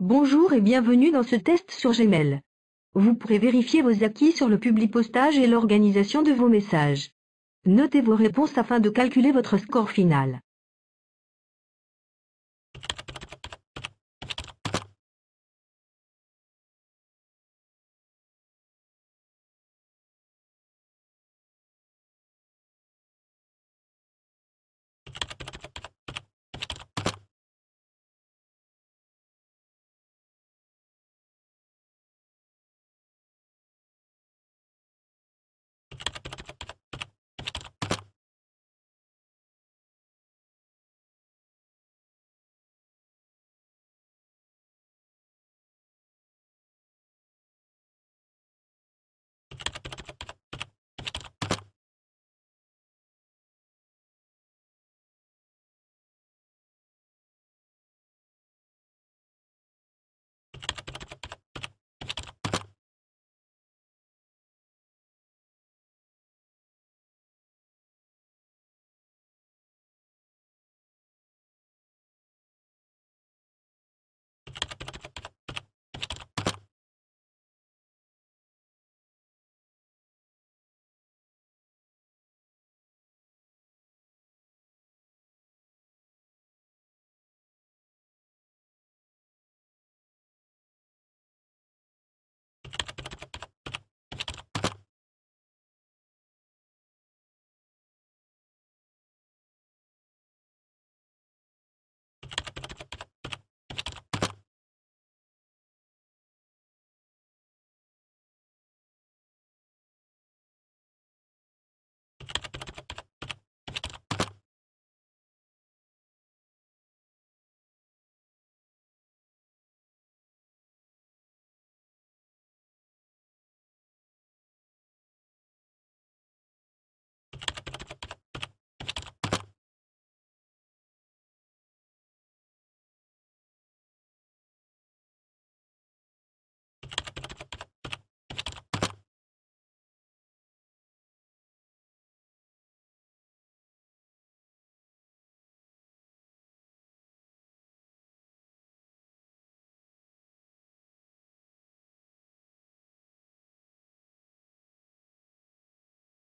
Bonjour et bienvenue dans ce test sur Gmail. Vous pourrez vérifier vos acquis sur le public postage et l'organisation de vos messages. Notez vos réponses afin de calculer votre score final.